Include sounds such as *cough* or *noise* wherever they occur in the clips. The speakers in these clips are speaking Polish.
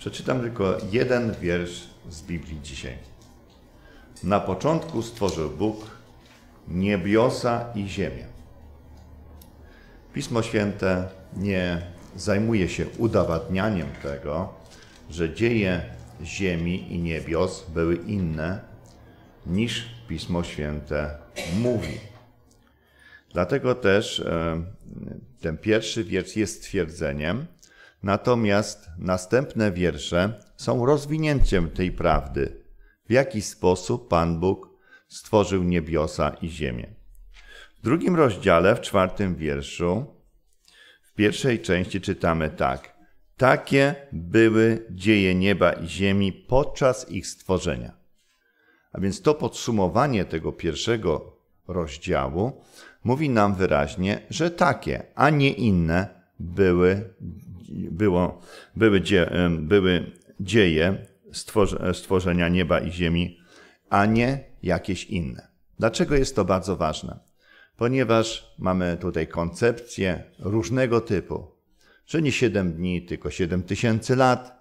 Przeczytam tylko jeden wiersz z Biblii dzisiaj. Na początku stworzył Bóg niebiosa i ziemię. Pismo Święte nie zajmuje się udowadnianiem tego, że dzieje ziemi i niebios były inne niż Pismo Święte mówi. Dlatego też e, ten pierwszy wiersz jest stwierdzeniem, Natomiast następne wiersze są rozwinięciem tej prawdy, w jaki sposób Pan Bóg stworzył niebiosa i ziemię. W drugim rozdziale, w czwartym wierszu, w pierwszej części czytamy tak. Takie były dzieje nieba i ziemi podczas ich stworzenia. A więc to podsumowanie tego pierwszego rozdziału mówi nam wyraźnie, że takie, a nie inne były było, były, dzie, były dzieje e, stworzenia nieba i ziemi, a nie jakieś inne. Dlaczego jest to bardzo ważne? Ponieważ mamy tutaj koncepcje różnego typu, że nie 7 dni, tylko 7 tysięcy lat,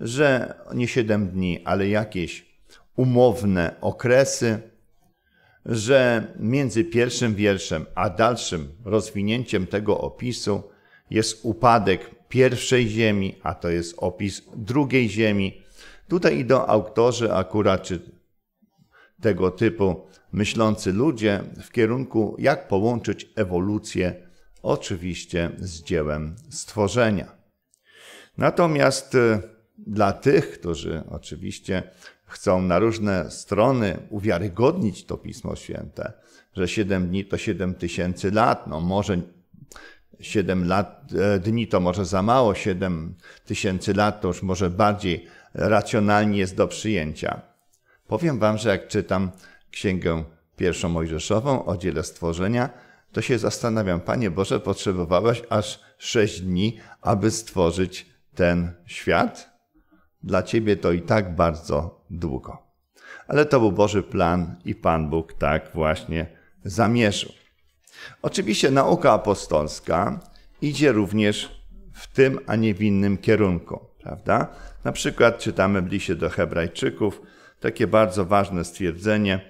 że nie 7 dni, ale jakieś umowne okresy, że między pierwszym wierszem a dalszym rozwinięciem tego opisu jest upadek pierwszej ziemi, a to jest opis drugiej ziemi. Tutaj idą autorzy akurat, czy tego typu myślący ludzie w kierunku, jak połączyć ewolucję, oczywiście z dziełem stworzenia. Natomiast y, dla tych, którzy oczywiście chcą na różne strony uwiarygodnić to Pismo Święte, że 7 dni to 7 tysięcy lat, no może 7 lat, e, dni to może za mało, 7 tysięcy lat to już może bardziej racjonalnie jest do przyjęcia. Powiem wam, że jak czytam Księgę Pierwszą Mojżeszową o dziele stworzenia, to się zastanawiam, Panie Boże, potrzebowałeś aż 6 dni, aby stworzyć ten świat? Dla Ciebie to i tak bardzo długo. Ale to był Boży plan i Pan Bóg tak właśnie zamierzył. Oczywiście nauka apostolska idzie również w tym, a nie w innym kierunku, prawda? Na przykład czytamy w liście do Hebrajczyków takie bardzo ważne stwierdzenie,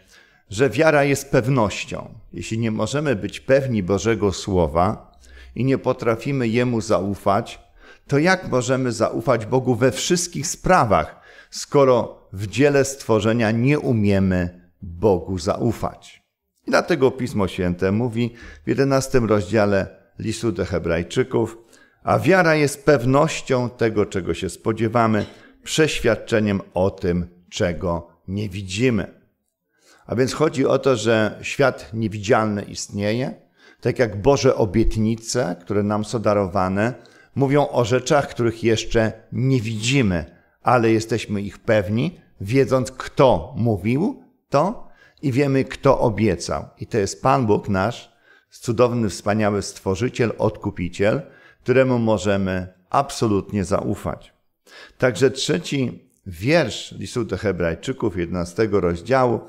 że wiara jest pewnością. Jeśli nie możemy być pewni Bożego Słowa i nie potrafimy Jemu zaufać, to jak możemy zaufać Bogu we wszystkich sprawach, skoro w dziele stworzenia nie umiemy Bogu zaufać? I dlatego Pismo Święte mówi w 11 rozdziale listu do Hebrajczyków, a wiara jest pewnością tego, czego się spodziewamy, przeświadczeniem o tym, czego nie widzimy. A więc chodzi o to, że świat niewidzialny istnieje, tak jak Boże obietnice, które nam są darowane, mówią o rzeczach, których jeszcze nie widzimy, ale jesteśmy ich pewni, wiedząc, kto mówił to i wiemy, kto obiecał. I to jest Pan Bóg nasz, cudowny, wspaniały Stworzyciel, Odkupiciel, któremu możemy absolutnie zaufać. Także trzeci wiersz listu do Hebrajczyków, 11 rozdziału,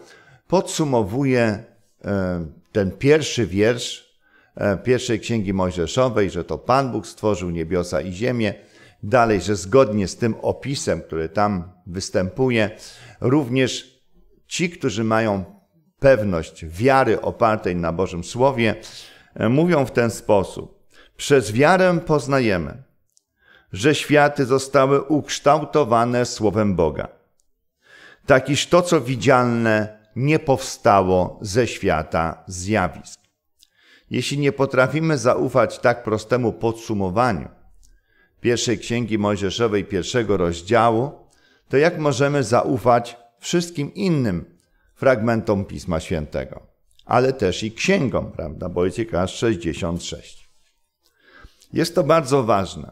podsumowuje e, ten pierwszy wiersz e, pierwszej księgi Mojżeszowej, że to Pan Bóg stworzył niebiosa i ziemię. Dalej, że zgodnie z tym opisem, który tam występuje, również ci, którzy mają pewność wiary opartej na Bożym Słowie, e, mówią w ten sposób. Przez wiarę poznajemy, że światy zostały ukształtowane Słowem Boga. Tak iż to, co widzialne, nie powstało ze świata zjawisk. Jeśli nie potrafimy zaufać tak prostemu podsumowaniu pierwszej księgi Mojżeszowej, pierwszego rozdziału, to jak możemy zaufać wszystkim innym fragmentom Pisma Świętego, ale też i księgom, prawda? Wojciech aż 66. Jest to bardzo ważne.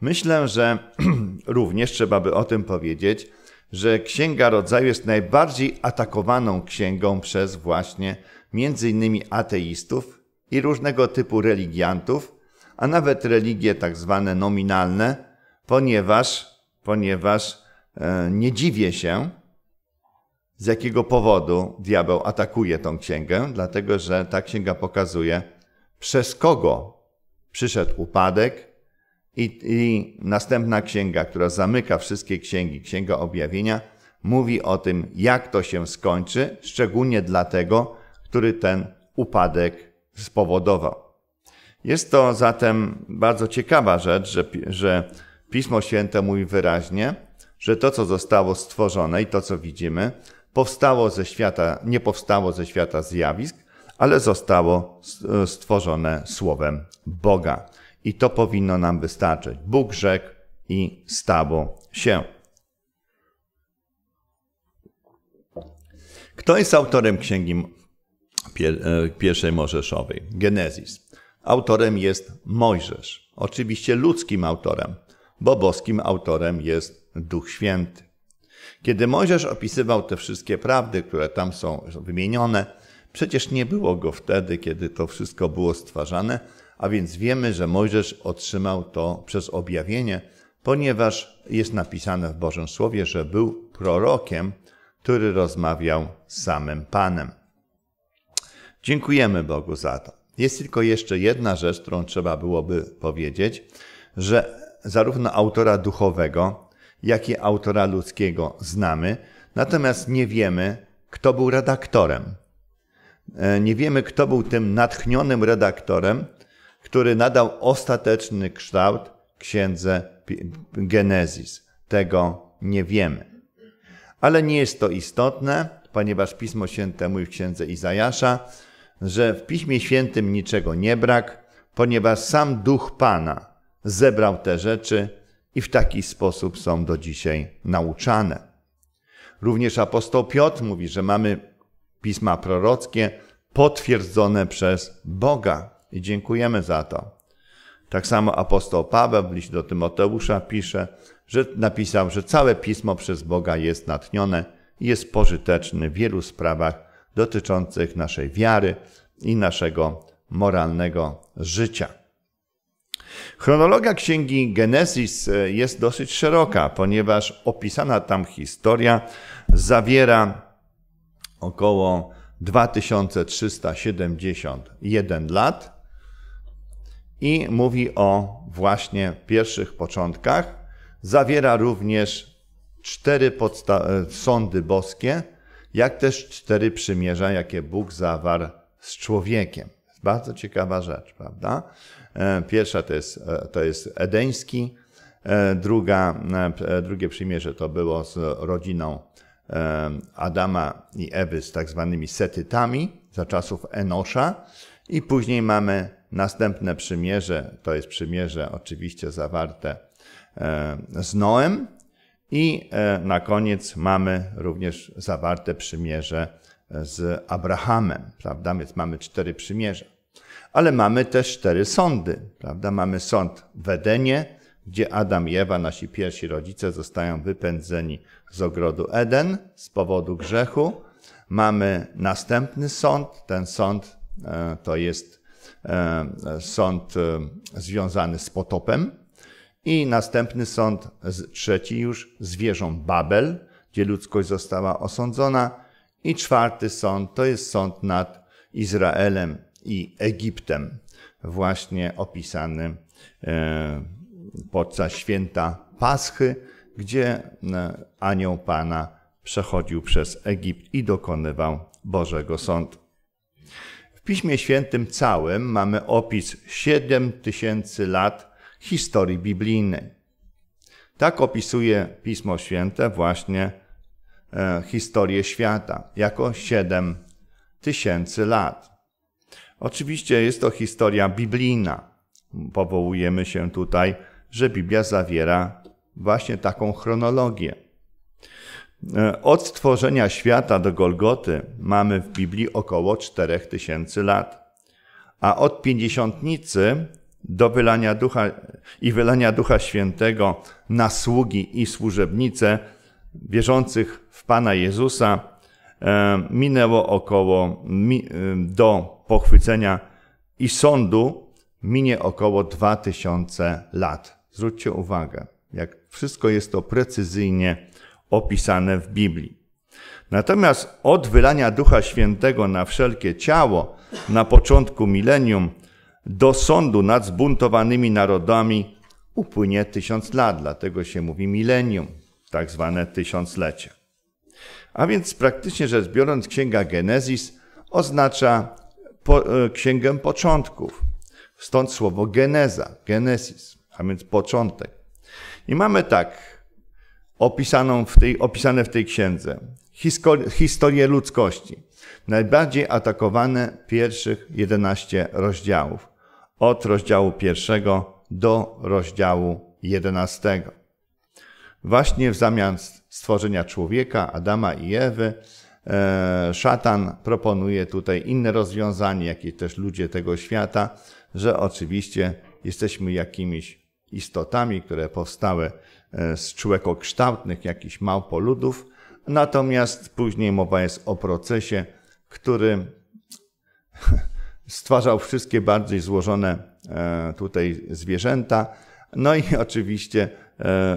Myślę, że *clears throat* również trzeba by o tym powiedzieć, że Księga Rodzaju jest najbardziej atakowaną księgą przez właśnie między innymi ateistów i różnego typu religiantów, a nawet religie tak zwane nominalne, ponieważ, ponieważ e, nie dziwię się, z jakiego powodu diabeł atakuje tą księgę, dlatego że ta księga pokazuje, przez kogo przyszedł upadek, i, i następna księga, która zamyka wszystkie księgi, księga objawienia, mówi o tym, jak to się skończy, szczególnie dla tego, który ten upadek spowodował. Jest to zatem bardzo ciekawa rzecz, że, że Pismo Święte mówi wyraźnie, że to, co zostało stworzone i to, co widzimy, powstało ze świata, nie powstało ze świata zjawisk, ale zostało e, stworzone słowem Boga. I to powinno nam wystarczyć. Bóg rzekł i stało się. Kto jest autorem księgi e, pierwszej Mojżeszowej? Genezis. Autorem jest Mojżesz. Oczywiście ludzkim autorem, bo boskim autorem jest Duch Święty. Kiedy Mojżesz opisywał te wszystkie prawdy, które tam są wymienione, przecież nie było go wtedy, kiedy to wszystko było stwarzane, a więc wiemy, że Mojżesz otrzymał to przez objawienie, ponieważ jest napisane w Bożym Słowie, że był prorokiem, który rozmawiał z samym Panem. Dziękujemy Bogu za to. Jest tylko jeszcze jedna rzecz, którą trzeba byłoby powiedzieć, że zarówno autora duchowego, jakie autora ludzkiego znamy, natomiast nie wiemy, kto był redaktorem. E, nie wiemy, kto był tym natchnionym redaktorem, który nadał ostateczny kształt księdze Genezis. Tego nie wiemy. Ale nie jest to istotne, ponieważ Pismo Święte mówi w księdze Izajasza, że w Piśmie Świętym niczego nie brak, ponieważ sam Duch Pana zebrał te rzeczy i w taki sposób są do dzisiaj nauczane. Również apostoł Piotr mówi, że mamy pisma prorockie potwierdzone przez Boga i dziękujemy za to. Tak samo apostoł Paweł w liście do Tymoteusza pisze, że napisał, że całe pismo przez Boga jest natchnione i jest pożyteczne w wielu sprawach dotyczących naszej wiary i naszego moralnego życia. Chronologia księgi Genesis e, jest dosyć szeroka, ponieważ opisana tam historia zawiera około 2371 lat i mówi o właśnie pierwszych początkach. Zawiera również cztery e, sądy boskie, jak też cztery przymierza, jakie Bóg zawarł z człowiekiem. Bardzo ciekawa rzecz, prawda? E, pierwsza to jest, e, to jest edeński, e, druga, drugie przymierze to było z rodziną Adama i Ewy z tak zwanymi Setytami za czasów Enosza i później mamy następne przymierze, to jest przymierze oczywiście zawarte z Noem i na koniec mamy również zawarte przymierze z Abrahamem, prawda? Więc mamy cztery przymierze. Ale mamy też cztery sądy, prawda? Mamy sąd w Edenie, gdzie Adam i Ewa, nasi pierwsi rodzice, zostają wypędzeni z ogrodu Eden z powodu grzechu. Mamy następny sąd. Ten sąd e, to jest e, sąd e, związany z potopem. I następny sąd, trzeci już, z wieżą Babel, gdzie ludzkość została osądzona. I czwarty sąd to jest sąd nad Izraelem, i Egiptem, właśnie opisany e, podczas święta Paschy, gdzie e, anioł Pana przechodził przez Egipt i dokonywał Bożego Sądu. W Piśmie Świętym całym mamy opis 7000 tysięcy lat historii biblijnej. Tak opisuje Pismo Święte właśnie e, historię świata jako 7 tysięcy lat. Oczywiście jest to historia biblijna. Powołujemy się tutaj, że Biblia zawiera właśnie taką chronologię. E, od stworzenia świata do Golgoty mamy w Biblii około 4000 lat, a od pięćdziesiątnicy do wylania ducha i wylania Ducha Świętego na sługi i służebnice wierzących w Pana Jezusa E, minęło około e, do pochwycenia i sądu minie około 2000 lat. Zwróćcie uwagę, jak wszystko jest to precyzyjnie opisane w Biblii. Natomiast od wylania Ducha Świętego na wszelkie ciało na początku milenium do sądu nad zbuntowanymi narodami upłynie tysiąc lat, dlatego się mówi milenium, tak zwane tysiąclecie. A więc praktycznie rzecz biorąc, księga Genezis oznacza po, e, księgę początków. Stąd słowo geneza, genesis, a więc początek. I mamy tak opisaną w tej, opisane w tej księdze historię ludzkości. Najbardziej atakowane pierwszych 11 rozdziałów. Od rozdziału pierwszego do rozdziału 11. Właśnie w zamian stworzenia człowieka, Adama i Ewy. E, szatan proponuje tutaj inne rozwiązanie, jakie też ludzie tego świata, że oczywiście jesteśmy jakimiś istotami, które powstały e, z człekokształtnych jakichś małpoludów, natomiast później mowa jest o procesie, który *laughs* stwarzał wszystkie bardziej złożone e, tutaj zwierzęta. No i oczywiście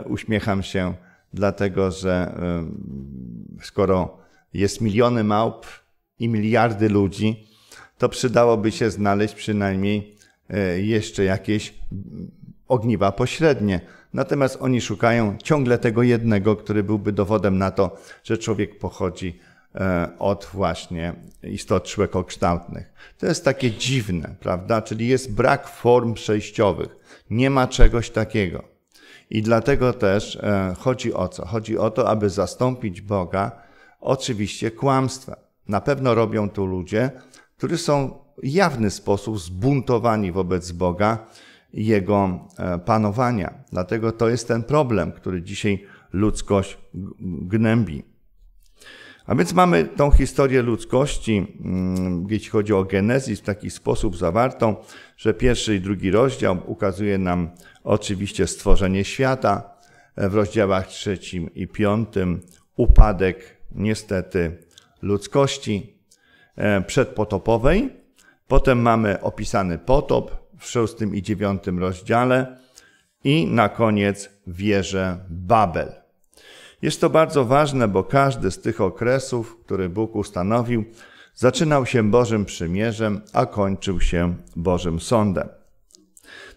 uśmiecham się dlatego że e, skoro jest miliony małp i miliardy ludzi, to przydałoby się znaleźć przynajmniej e, jeszcze jakieś ogniwa pośrednie. Natomiast oni szukają ciągle tego jednego, który byłby dowodem na to, że człowiek pochodzi e, od właśnie istot człowiekokształtnych. To jest takie dziwne, prawda? Czyli jest brak form przejściowych. Nie ma czegoś takiego. I dlatego też e, chodzi o co? Chodzi o to, aby zastąpić Boga oczywiście kłamstwem. Na pewno robią to ludzie, którzy są w jawny sposób zbuntowani wobec Boga, jego e, panowania. Dlatego to jest ten problem, który dzisiaj ludzkość gnębi. A więc mamy tą historię ludzkości, mm, jeśli chodzi o genezis, w taki sposób zawartą, że pierwszy i drugi rozdział ukazuje nam Oczywiście stworzenie świata e, w rozdziałach trzecim i piątym, upadek niestety ludzkości e, przedpotopowej. Potem mamy opisany potop w szóstym i dziewiątym rozdziale i na koniec wieże Babel. Jest to bardzo ważne, bo każdy z tych okresów, który Bóg ustanowił, zaczynał się Bożym Przymierzem, a kończył się Bożym Sądem.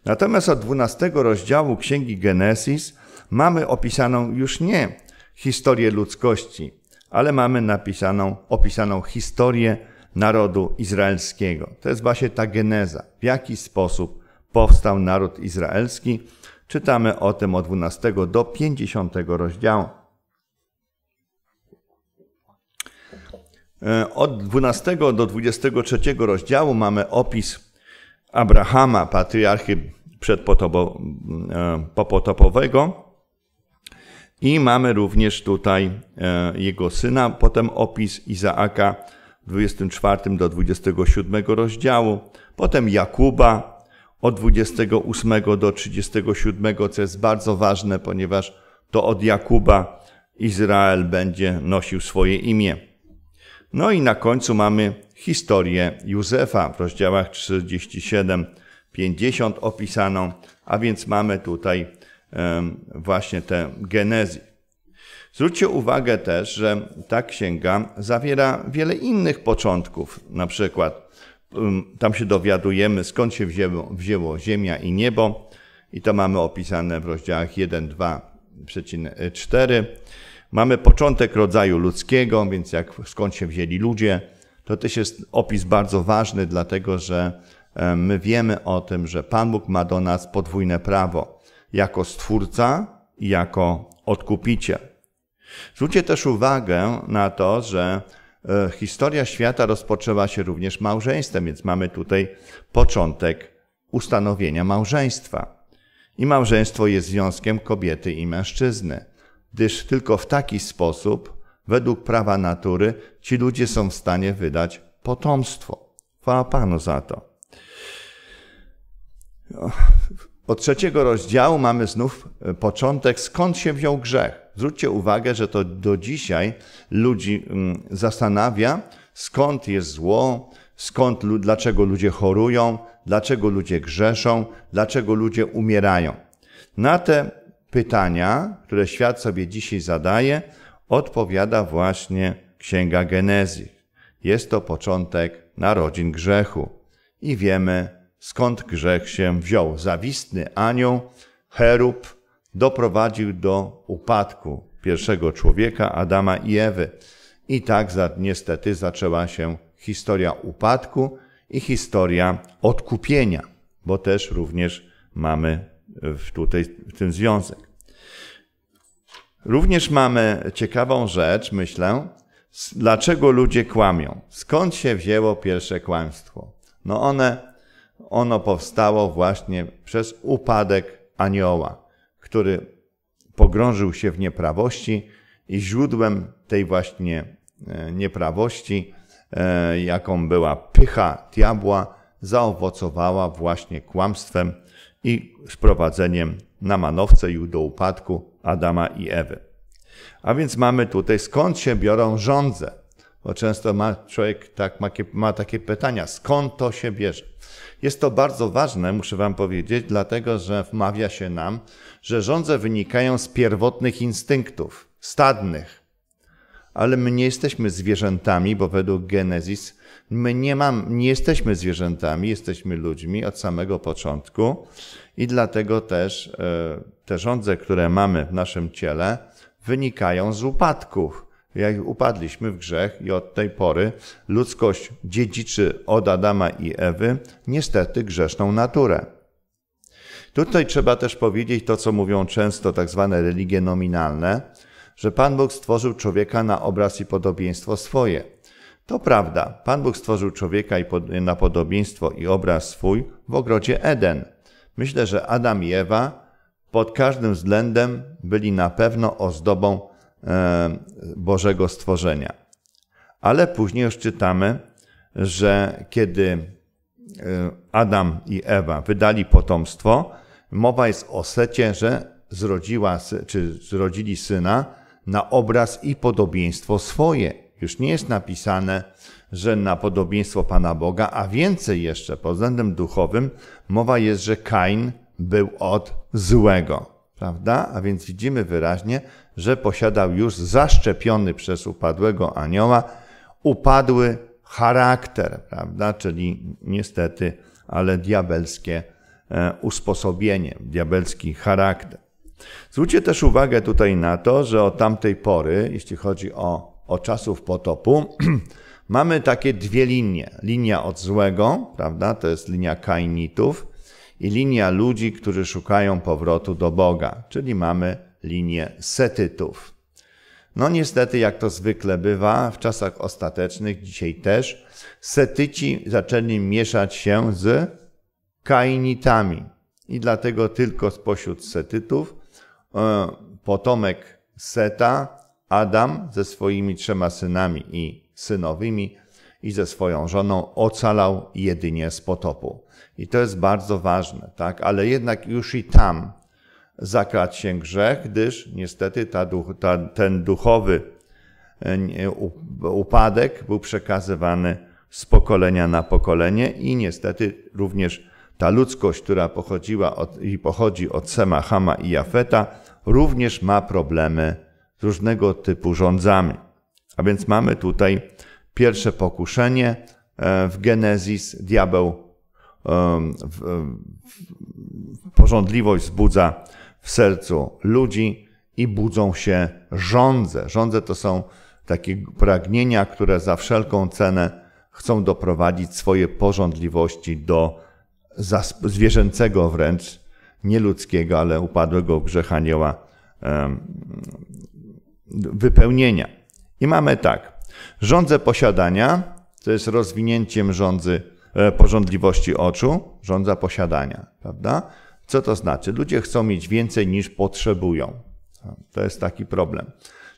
Natomiast od 12 rozdziału Księgi Genesis mamy opisaną już nie historię ludzkości, ale mamy napisaną, opisaną historię narodu izraelskiego. To jest właśnie ta geneza, w jaki sposób powstał naród izraelski. Czytamy o tym od 12 do 50 rozdziału. E, od 12 do 23 rozdziału mamy opis Abrahama, patriarchy E, popotopowego. I mamy również tutaj e, jego syna, potem opis Izaaka w 24 do 27 rozdziału, potem Jakuba od 28 do 37, co jest bardzo ważne, ponieważ to od Jakuba Izrael będzie nosił swoje imię. No i na końcu mamy historię Józefa w rozdziałach 37 50 opisaną, a więc mamy tutaj właśnie tę genezję. Zwróćcie uwagę też, że ta księga zawiera wiele innych początków, na przykład tam się dowiadujemy, skąd się wzięło, wzięło ziemia i niebo, i to mamy opisane w rozdziałach 1, 2, 4. Mamy początek rodzaju ludzkiego, więc jak, skąd się wzięli ludzie, to też jest opis bardzo ważny, dlatego że E, my wiemy o tym, że Pan Bóg ma do nas podwójne prawo jako stwórca i jako odkupiciel. Zwróćcie też uwagę na to, że e, historia świata rozpoczęła się również małżeństwem, więc mamy tutaj początek ustanowienia małżeństwa. I małżeństwo jest związkiem kobiety i mężczyzny, gdyż tylko w taki sposób, według prawa natury, ci ludzie są w stanie wydać potomstwo. Chwała Panu za to. Od trzeciego rozdziału mamy znów e, początek, skąd się wziął grzech. Zwróćcie uwagę, że to do dzisiaj ludzi mm, zastanawia, skąd jest zło, skąd, dlaczego ludzie chorują, dlaczego ludzie grzeszą, dlaczego ludzie umierają. Na te pytania, które świat sobie dzisiaj zadaje, odpowiada właśnie Księga Genezji. Jest to początek narodzin grzechu i wiemy, skąd grzech się wziął. Zawistny anioł, cherub, doprowadził do upadku pierwszego człowieka, Adama i Ewy. I tak niestety zaczęła się historia upadku i historia odkupienia, bo też również mamy w tutaj w tym związek. Również mamy ciekawą rzecz, myślę, dlaczego ludzie kłamią. Skąd się wzięło pierwsze kłamstwo? No one, ono powstało właśnie przez upadek anioła, który pogrążył się w nieprawości i źródłem tej właśnie e, nieprawości, e, jaką była pycha diabła, zaowocowała właśnie kłamstwem i sprowadzeniem na manowce do upadku Adama i Ewy. A więc mamy tutaj skąd się biorą żądze. Bo często ma, człowiek tak, ma, ma takie pytania, skąd to się bierze? Jest to bardzo ważne, muszę Wam powiedzieć, dlatego że wmawia się nam, że żądze wynikają z pierwotnych instynktów, stadnych. Ale my nie jesteśmy zwierzętami, bo według Genezis my nie, mam, nie jesteśmy zwierzętami, jesteśmy ludźmi od samego początku i dlatego też e, te żądze, które mamy w naszym ciele, wynikają z upadków jak upadliśmy w grzech i od tej pory ludzkość dziedziczy od Adama i Ewy niestety grzeszną naturę. Tutaj trzeba też powiedzieć to, co mówią często tak zwane religie nominalne, że Pan Bóg stworzył człowieka na obraz i podobieństwo swoje. To prawda, Pan Bóg stworzył człowieka na podobieństwo i obraz swój w ogrodzie Eden. Myślę, że Adam i Ewa pod każdym względem byli na pewno ozdobą E, Bożego stworzenia. Ale później już czytamy, że kiedy e, Adam i Ewa wydali potomstwo, mowa jest o Secie, że zrodziła, czy zrodzili syna na obraz i podobieństwo swoje. Już nie jest napisane, że na podobieństwo Pana Boga, a więcej jeszcze pod względem duchowym mowa jest, że Kain był od złego, prawda? A więc widzimy wyraźnie, że posiadał już zaszczepiony przez upadłego anioła upadły charakter, prawda? Czyli niestety, ale diabelskie e, usposobienie, diabelski charakter. Zwróćcie też uwagę tutaj na to, że od tamtej pory, jeśli chodzi o, o czasów potopu, *clears throat* mamy takie dwie linie. Linia od złego, prawda? To jest linia kainitów i linia ludzi, którzy szukają powrotu do Boga, czyli mamy linię Setytów. No niestety, jak to zwykle bywa, w czasach ostatecznych, dzisiaj też, Setyci zaczęli mieszać się z Kainitami. I dlatego tylko spośród Setytów e, potomek Seta, Adam ze swoimi trzema synami i synowymi i ze swoją żoną ocalał jedynie z potopu. I to jest bardzo ważne, tak? Ale jednak już i tam zakradł się grzech, gdyż niestety ta, ta, ten duchowy e, upadek był przekazywany z pokolenia na pokolenie i niestety również ta ludzkość, która pochodziła od, i pochodzi od Sema, Hama i Jafeta, również ma problemy z różnego typu rządzami. A więc mamy tutaj pierwsze pokuszenie e, w Genezis. Diabeł e, w, w, w, wzbudza w sercu ludzi i budzą się żądze. Żądze to są takie pragnienia, które za wszelką cenę chcą doprowadzić swoje pożądliwości do zwierzęcego wręcz, nieludzkiego, ale upadłego w grzech anioła wypełnienia. I mamy tak. Żądze posiadania to jest rozwinięciem rządzy e, porządliwości oczu, żądza posiadania, prawda? Co to znaczy? Ludzie chcą mieć więcej niż potrzebują. To jest taki problem.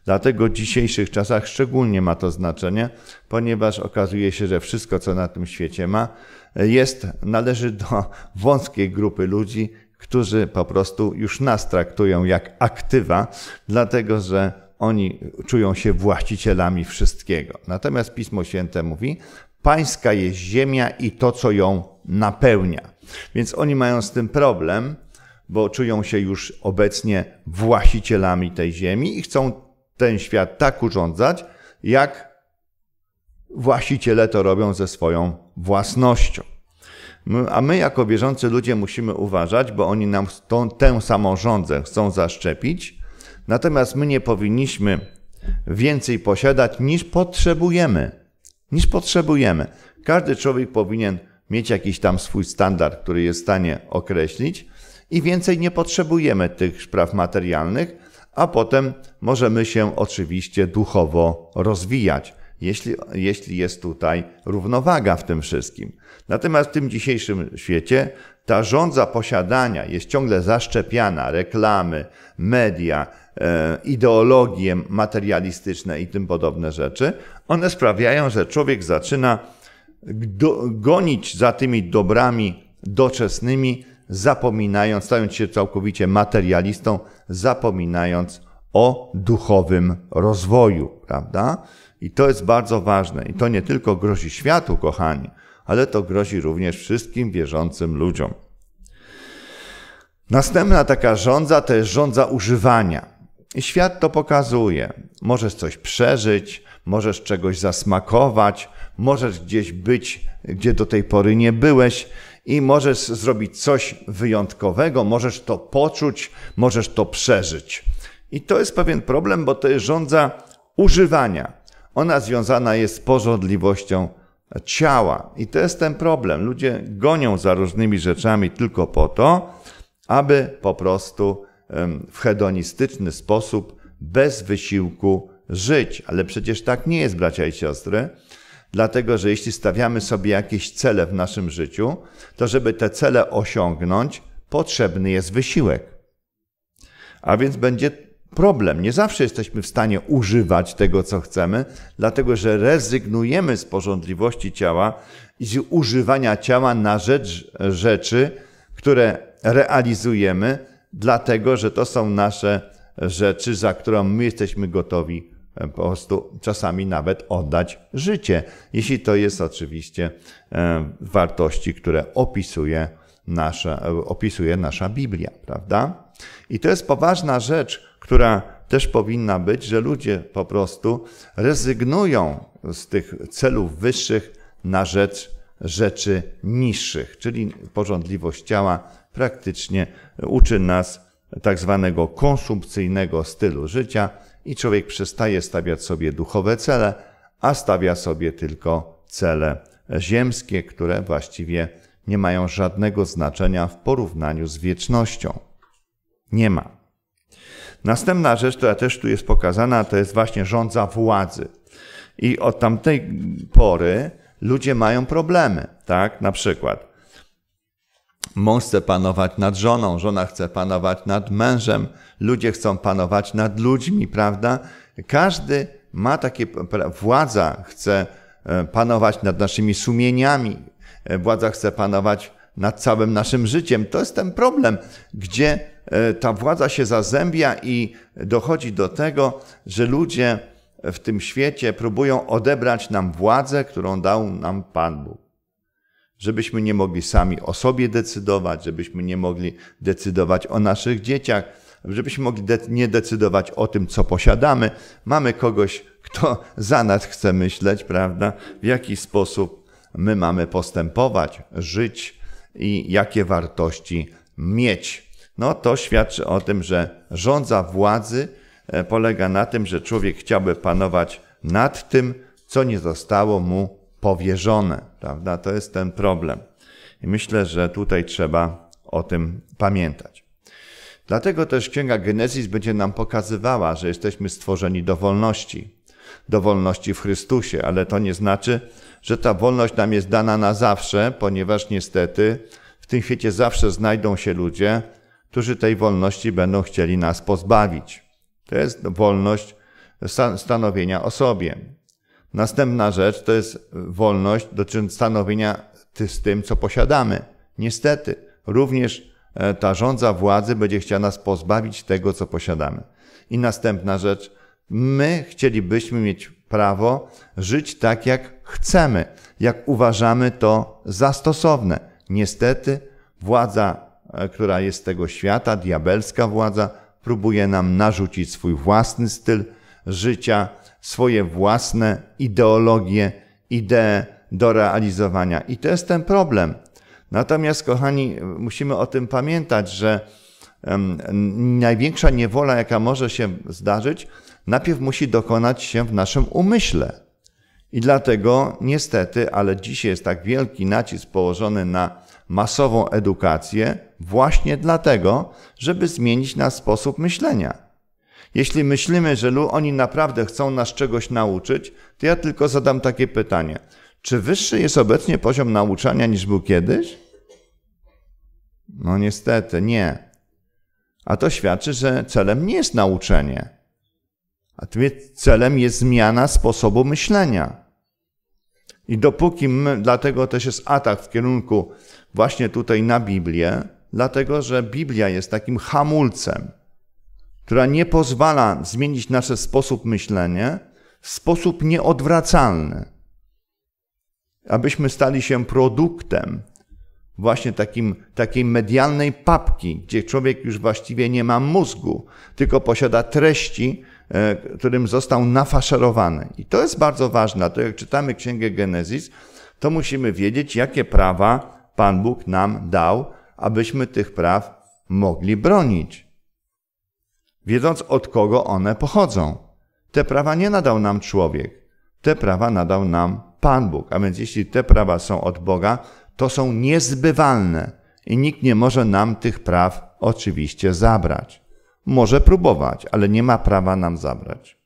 Dlatego w dzisiejszych czasach szczególnie ma to znaczenie, ponieważ okazuje się, że wszystko, co na tym świecie ma, jest, należy do *laughs* wąskiej grupy ludzi, którzy po prostu już nas traktują jak aktywa, dlatego że oni czują się właścicielami wszystkiego. Natomiast Pismo Święte mówi, Pańska jest ziemia i to, co ją napełnia. Więc oni mają z tym problem, bo czują się już obecnie właścicielami tej ziemi i chcą ten świat tak urządzać, jak właściciele to robią ze swoją własnością. A my, jako wierzący ludzie, musimy uważać, bo oni nam tą, tę samą rządzę chcą zaszczepić, natomiast my nie powinniśmy więcej posiadać niż potrzebujemy niż potrzebujemy. Każdy człowiek powinien mieć jakiś tam swój standard, który jest w stanie określić i więcej nie potrzebujemy tych spraw materialnych, a potem możemy się oczywiście duchowo rozwijać, jeśli, jeśli jest tutaj równowaga w tym wszystkim. Natomiast w tym dzisiejszym świecie ta rządza posiadania jest ciągle zaszczepiana, reklamy, media, E, ideologie materialistyczne i tym podobne rzeczy, one sprawiają, że człowiek zaczyna gonić za tymi dobrami doczesnymi, zapominając, stając się całkowicie materialistą, zapominając o duchowym rozwoju, prawda? I to jest bardzo ważne. I to nie tylko grozi światu, kochani, ale to grozi również wszystkim wierzącym ludziom. Następna taka rządza to jest rządza używania. I świat to pokazuje. Możesz coś przeżyć, możesz czegoś zasmakować, możesz gdzieś być, gdzie do tej pory nie byłeś i możesz zrobić coś wyjątkowego, możesz to poczuć, możesz to przeżyć. I to jest pewien problem, bo to jest rządza używania. Ona związana jest z pożądliwością ciała. I to jest ten problem. Ludzie gonią za różnymi rzeczami tylko po to, aby po prostu w hedonistyczny sposób, bez wysiłku żyć. Ale przecież tak nie jest, bracia i siostry. Dlatego, że jeśli stawiamy sobie jakieś cele w naszym życiu, to żeby te cele osiągnąć, potrzebny jest wysiłek. A więc będzie problem. Nie zawsze jesteśmy w stanie używać tego, co chcemy, dlatego że rezygnujemy z porządliwości ciała i z używania ciała na rzecz rzeczy, które realizujemy, dlatego że to są nasze rzeczy, za którą my jesteśmy gotowi e, po prostu czasami nawet oddać życie, jeśli to jest oczywiście e, wartości, które opisuje nasza, e, opisuje nasza Biblia, prawda? I to jest poważna rzecz, która też powinna być, że ludzie po prostu rezygnują z tych celów wyższych na rzecz rzeczy niższych, czyli porządliwość ciała, praktycznie uczy nas tak zwanego konsumpcyjnego stylu życia i człowiek przestaje stawiać sobie duchowe cele, a stawia sobie tylko cele ziemskie, które właściwie nie mają żadnego znaczenia w porównaniu z wiecznością. Nie ma. Następna rzecz, która też tu jest pokazana, to jest właśnie rządza władzy. I od tamtej pory ludzie mają problemy, tak? Na przykład Mąż chce panować nad żoną, żona chce panować nad mężem, ludzie chcą panować nad ludźmi, prawda? Każdy ma takie, władza chce e, panować nad naszymi sumieniami, e, władza chce panować nad całym naszym życiem. To jest ten problem, gdzie e, ta władza się zazębia i dochodzi do tego, że ludzie w tym świecie próbują odebrać nam władzę, którą dał nam Pan Bóg żebyśmy nie mogli sami o sobie decydować, żebyśmy nie mogli decydować o naszych dzieciach, żebyśmy mogli de nie decydować o tym, co posiadamy. Mamy kogoś, kto za nas chce myśleć, prawda? W jaki sposób my mamy postępować, żyć i jakie wartości mieć. No to świadczy o tym, że rządza władzy e, polega na tym, że człowiek chciałby panować nad tym, co nie zostało mu powierzone, prawda? To jest ten problem. I myślę, że tutaj trzeba o tym pamiętać. Dlatego też Księga Genezis będzie nam pokazywała, że jesteśmy stworzeni do wolności, do wolności w Chrystusie, ale to nie znaczy, że ta wolność nam jest dana na zawsze, ponieważ niestety w tym świecie zawsze znajdą się ludzie, którzy tej wolności będą chcieli nas pozbawić. To jest wolność stanowienia o sobie. Następna rzecz to jest y, wolność dotycząca stanowienia z tym, co posiadamy. Niestety, również e, ta rządza władzy będzie chciała nas pozbawić tego, co posiadamy. I następna rzecz, my chcielibyśmy mieć prawo żyć tak, jak chcemy, jak uważamy to za stosowne. Niestety, władza, e, która jest z tego świata, diabelska władza, próbuje nam narzucić swój własny styl życia, swoje własne ideologie, idee do realizowania. I to jest ten problem. Natomiast, kochani, musimy o tym pamiętać, że największa niewola, jaka może się zdarzyć, najpierw musi dokonać się w naszym umyśle. I dlatego, niestety, ale dzisiaj jest tak wielki nacisk położony na masową edukację, właśnie dlatego, żeby zmienić nasz sposób myślenia. Jeśli myślimy, że oni naprawdę chcą nas czegoś nauczyć, to ja tylko zadam takie pytanie. Czy wyższy jest obecnie poziom nauczania niż był kiedyś? No niestety, nie. A to świadczy, że celem nie jest nauczenie, a celem jest zmiana sposobu myślenia. I dopóki my, dlatego też jest atak w kierunku właśnie tutaj na Biblię, dlatego że Biblia jest takim hamulcem, która nie pozwala zmienić nasz sposób myślenia w sposób nieodwracalny, abyśmy stali się produktem właśnie takim, takiej medialnej papki, gdzie człowiek już właściwie nie ma mózgu, tylko posiada treści, e, którym został nafaszerowany. I to jest bardzo ważne. To jak czytamy Księgę Genezis, to musimy wiedzieć, jakie prawa Pan Bóg nam dał, abyśmy tych praw mogli bronić wiedząc od kogo one pochodzą. Te prawa nie nadał nam człowiek, te prawa nadał nam Pan Bóg. A więc jeśli te prawa są od Boga, to są niezbywalne i nikt nie może nam tych praw oczywiście zabrać. Może próbować, ale nie ma prawa nam zabrać.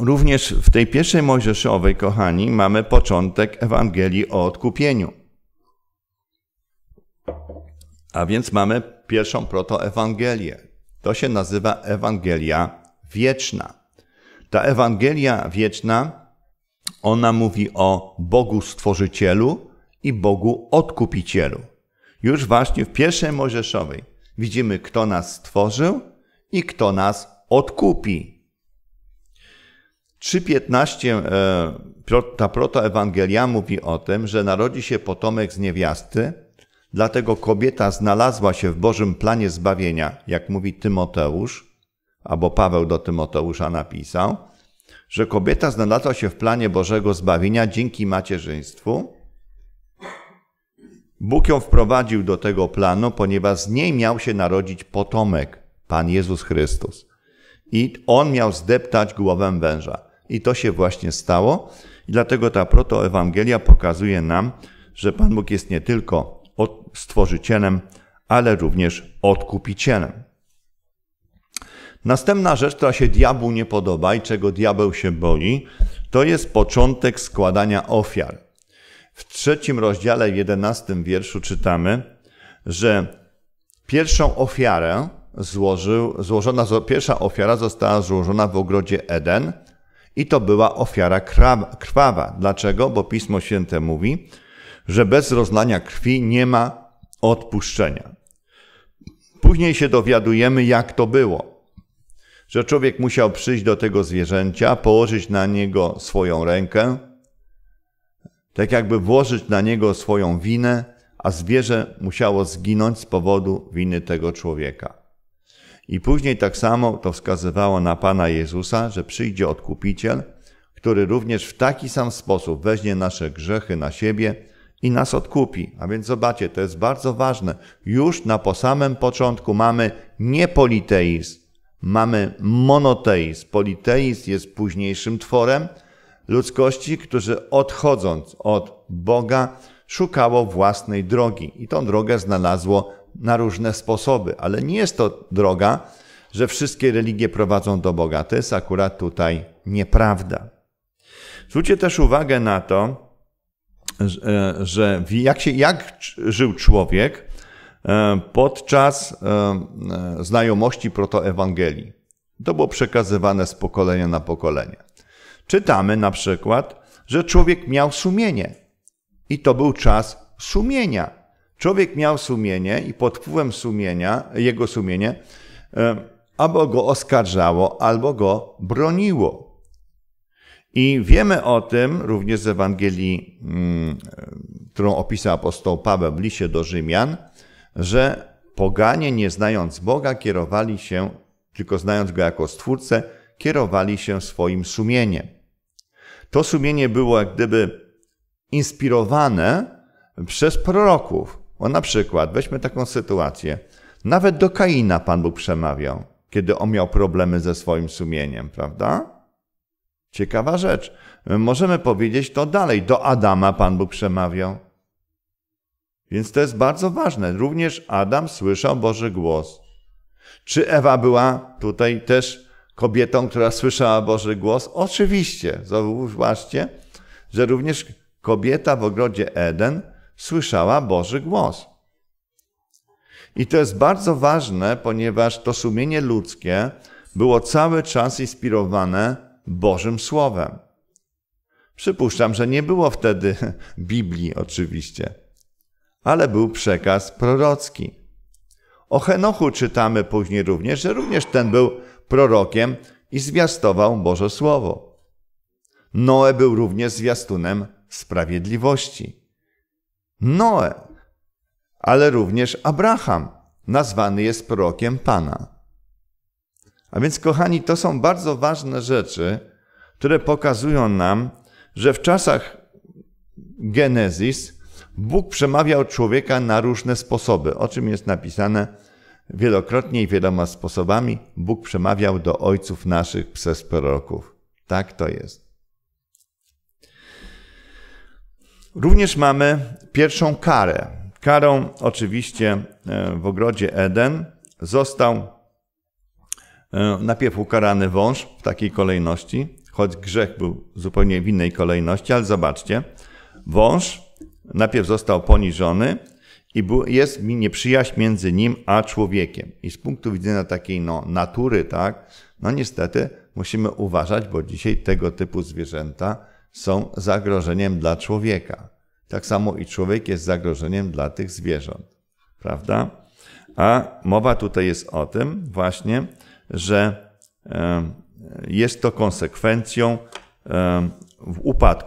Również w tej pierwszej Mojżeszowej, kochani, mamy początek Ewangelii o odkupieniu. A więc mamy pierwszą protoewangelię. To się nazywa Ewangelia Wieczna. Ta Ewangelia Wieczna, ona mówi o Bogu Stworzycielu i Bogu Odkupicielu. Już właśnie w pierwszej Mojżeszowej widzimy, kto nas stworzył i kto nas odkupi. 3.15 e, ta protoewangelia mówi o tym, że narodzi się potomek z niewiasty, Dlatego kobieta znalazła się w Bożym planie zbawienia, jak mówi Tymoteusz, albo Paweł do Tymoteusza napisał, że kobieta znalazła się w planie Bożego zbawienia dzięki macierzyństwu. Bóg ją wprowadził do tego planu, ponieważ z niej miał się narodzić potomek, Pan Jezus Chrystus. I on miał zdeptać głowę węża. I to się właśnie stało. I dlatego ta protoewangelia pokazuje nam, że Pan Bóg jest nie tylko stworzycielem, ale również odkupicielem. Następna rzecz, która się diabłu nie podoba i czego diabeł się boi, to jest początek składania ofiar. W trzecim rozdziale, jedenastym wierszu czytamy, że pierwszą ofiarę złożył, złożona, pierwsza ofiara została złożona w ogrodzie Eden i to była ofiara krwawa. Dlaczego? Bo Pismo Święte mówi, że bez rozlania krwi nie ma odpuszczenia. Później się dowiadujemy, jak to było. Że człowiek musiał przyjść do tego zwierzęcia, położyć na niego swoją rękę, tak jakby włożyć na niego swoją winę, a zwierzę musiało zginąć z powodu winy tego człowieka. I później tak samo to wskazywało na Pana Jezusa, że przyjdzie odkupiciel, który również w taki sam sposób weźmie nasze grzechy na siebie, i nas odkupi. A więc zobaczcie, to jest bardzo ważne. Już na po samym początku mamy niepoliteizm, mamy monoteizm. Politeizm jest późniejszym tworem ludzkości, którzy odchodząc od Boga, szukało własnej drogi i tą drogę znalazło na różne sposoby, ale nie jest to droga, że wszystkie religie prowadzą do Boga. To jest akurat tutaj nieprawda. Zwróćcie też uwagę na to, że jak, się, jak żył człowiek e, podczas e, e, znajomości protoewangelii. To było przekazywane z pokolenia na pokolenie. Czytamy na przykład, że człowiek miał sumienie i to był czas sumienia. Człowiek miał sumienie i pod wpływem sumienia, jego sumienie, albo go oskarżało, albo go broniło. I wiemy o tym również z Ewangelii, mm, którą opisał apostoł Paweł w liście do Rzymian, że poganie nie znając Boga kierowali się, tylko znając Go jako Stwórcę, kierowali się swoim sumieniem. To sumienie było jak gdyby inspirowane przez proroków. O na przykład, weźmy taką sytuację. Nawet do Kaina Pan Bóg przemawiał, kiedy on miał problemy ze swoim sumieniem, prawda? Ciekawa rzecz. Możemy powiedzieć to dalej. Do Adama Pan Bóg przemawiał. Więc to jest bardzo ważne. Również Adam słyszał Boży głos. Czy Ewa była tutaj też kobietą, która słyszała Boży głos? Oczywiście. Zauważcie, że również kobieta w ogrodzie Eden słyszała Boży głos. I to jest bardzo ważne, ponieważ to sumienie ludzkie było cały czas inspirowane Bożym Słowem. Przypuszczam, że nie było wtedy *laughs* Biblii oczywiście, ale był przekaz prorocki. O Henochu czytamy później również, że również ten był prorokiem i zwiastował Boże Słowo. Noe był również zwiastunem sprawiedliwości. Noe, ale również Abraham nazwany jest prorokiem Pana. A więc, kochani, to są bardzo ważne rzeczy, które pokazują nam, że w czasach Genezis Bóg przemawiał człowieka na różne sposoby, o czym jest napisane wielokrotnie i wieloma sposobami. Bóg przemawiał do ojców naszych przez proroków. Tak to jest. Również mamy pierwszą karę. Karą oczywiście e, w ogrodzie Eden został E, najpierw ukarany wąż w takiej kolejności, choć grzech był zupełnie w innej kolejności, ale zobaczcie, wąż najpierw został poniżony i jest nieprzyjaźń między nim a człowiekiem. I z punktu widzenia takiej no, natury, tak, no niestety musimy uważać, bo dzisiaj tego typu zwierzęta są zagrożeniem dla człowieka. Tak samo i człowiek jest zagrożeniem dla tych zwierząt, prawda? A mowa tutaj jest o tym właśnie, że jest to konsekwencją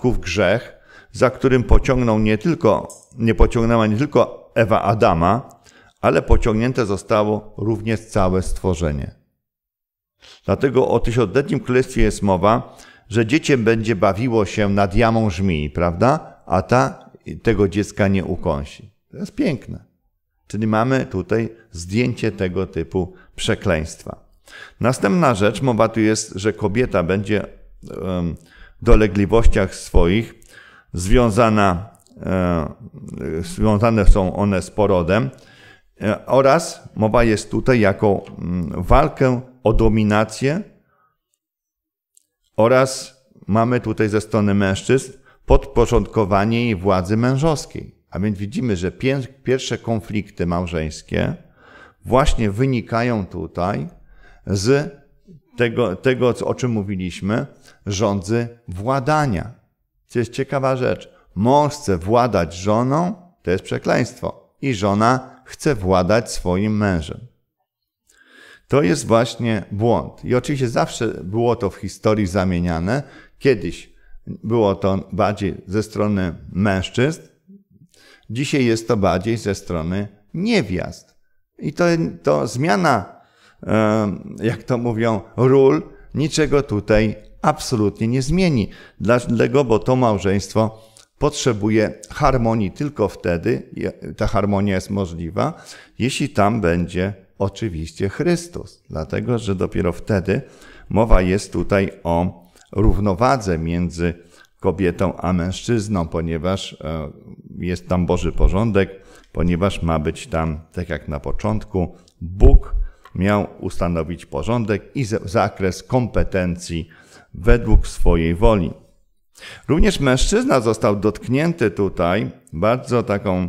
w grzech, za którym pociągnął nie tylko, nie pociągnęła nie tylko Ewa Adama, ale pociągnięte zostało również całe stworzenie. Dlatego o tysiącletnim królestwie jest mowa, że dziecię będzie bawiło się nad jamą żmii, prawda? A ta tego dziecka nie ukąsi. To jest piękne. Czyli mamy tutaj zdjęcie tego typu przekleństwa. Następna rzecz, mowa tu jest, że kobieta będzie w dolegliwościach swoich związana, e, związane są one z porodem e, oraz mowa jest tutaj jako mm, walkę o dominację oraz mamy tutaj ze strony mężczyzn podporządkowanie jej władzy mężowskiej. A więc widzimy, że pierwsze konflikty małżeńskie właśnie wynikają tutaj z tego, tego, o czym mówiliśmy, rządzy władania. To jest ciekawa rzecz. Mąż chce władać żoną, to jest przekleństwo. I żona chce władać swoim mężem. To jest właśnie błąd. I oczywiście zawsze było to w historii zamieniane. Kiedyś było to bardziej ze strony mężczyzn, dzisiaj jest to bardziej ze strony niewiast. I to, to zmiana jak to mówią, ról, niczego tutaj absolutnie nie zmieni. Dlatego, Bo to małżeństwo potrzebuje harmonii tylko wtedy, ta harmonia jest możliwa, jeśli tam będzie oczywiście Chrystus. Dlatego, że dopiero wtedy mowa jest tutaj o równowadze między kobietą a mężczyzną, ponieważ e, jest tam Boży porządek, ponieważ ma być tam, tak jak na początku, Bóg, miał ustanowić porządek i zakres kompetencji według swojej woli. Również mężczyzna został dotknięty tutaj bardzo taką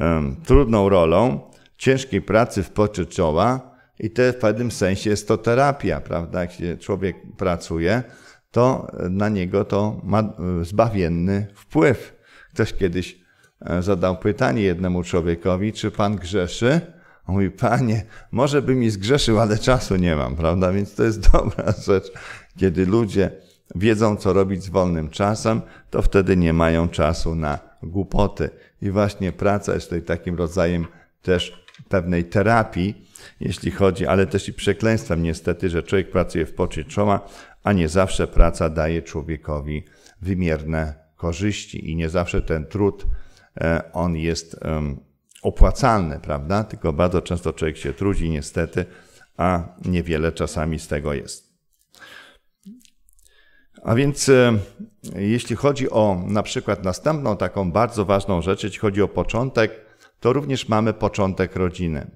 um, trudną rolą ciężkiej pracy w poczy czoła i te w pewnym sensie jest to terapia, prawda? Jak się człowiek pracuje, to na niego to ma e, zbawienny wpływ. Ktoś kiedyś e, zadał pytanie jednemu człowiekowi, czy pan grzeszy? On mówi, panie, może by mi zgrzeszył, ale czasu nie mam, prawda? Więc to jest *laughs* dobra rzecz. Kiedy ludzie wiedzą, co robić z wolnym czasem, to wtedy nie mają czasu na głupoty. I właśnie praca jest tutaj takim rodzajem też pewnej terapii, jeśli chodzi, ale też i przekleństwem niestety, że człowiek pracuje w pocie czoła, a nie zawsze praca daje człowiekowi wymierne korzyści i nie zawsze ten trud, e, on jest opłacalne, prawda? Tylko bardzo często człowiek się trudzi, niestety, a niewiele czasami z tego jest. A więc e, jeśli chodzi o na przykład następną taką bardzo ważną rzecz, jeśli chodzi o początek, to również mamy początek rodziny.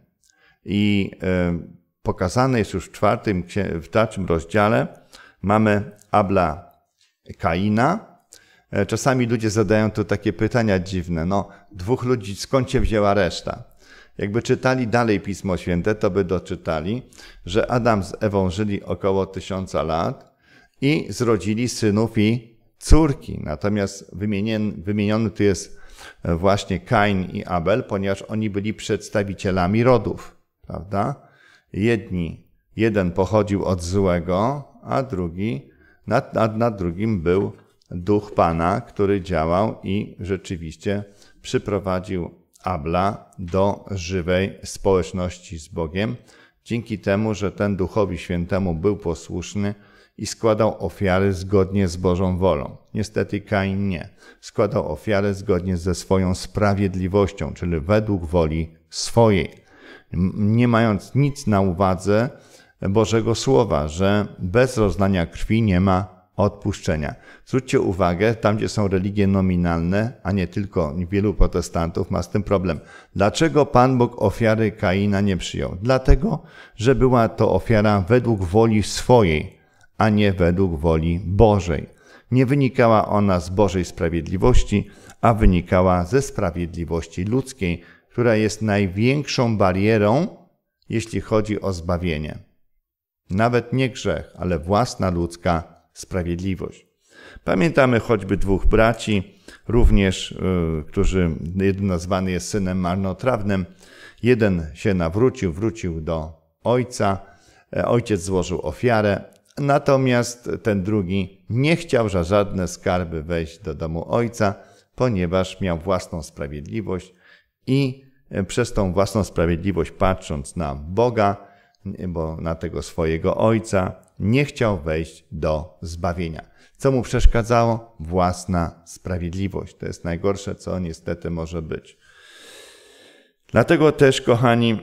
I e, pokazane jest już w czwartym, w dalszym rozdziale, mamy Abla Kaina, E, czasami ludzie zadają tu takie pytania dziwne. No, dwóch ludzi, skąd się wzięła reszta? Jakby czytali dalej Pismo Święte, to by doczytali, że Adam z Ewą żyli około tysiąca lat i zrodzili synów i córki. Natomiast wymieniony, wymieniony tu jest e, właśnie Kain i Abel, ponieważ oni byli przedstawicielami rodów, prawda? Jedni, jeden pochodził od złego, a drugi, nad, nad, nad drugim był duch Pana, który działał i rzeczywiście przyprowadził Abla do żywej społeczności z Bogiem, dzięki temu, że ten duchowi świętemu był posłuszny i składał ofiary zgodnie z Bożą wolą. Niestety Kain nie. Składał ofiary zgodnie ze swoją sprawiedliwością, czyli według woli swojej. Nie mając nic na uwadze Bożego Słowa, że bez rozlania krwi nie ma odpuszczenia. Zwróćcie uwagę, tam gdzie są religie nominalne, a nie tylko wielu protestantów ma z tym problem. Dlaczego Pan Bóg ofiary Kaina nie przyjął? Dlatego, że była to ofiara według woli swojej, a nie według woli Bożej. Nie wynikała ona z Bożej sprawiedliwości, a wynikała ze sprawiedliwości ludzkiej, która jest największą barierą, jeśli chodzi o zbawienie. Nawet nie grzech, ale własna ludzka sprawiedliwość. Pamiętamy choćby dwóch braci, również, y, którzy jeden nazwany jest synem marnotrawnym. Jeden się nawrócił, wrócił do ojca, e, ojciec złożył ofiarę, natomiast ten drugi nie chciał za żadne skarby wejść do domu ojca, ponieważ miał własną sprawiedliwość i e, przez tą własną sprawiedliwość, patrząc na Boga, bo na tego swojego ojca nie chciał wejść do zbawienia. Co mu przeszkadzało? Własna sprawiedliwość. To jest najgorsze, co niestety może być. Dlatego też, kochani,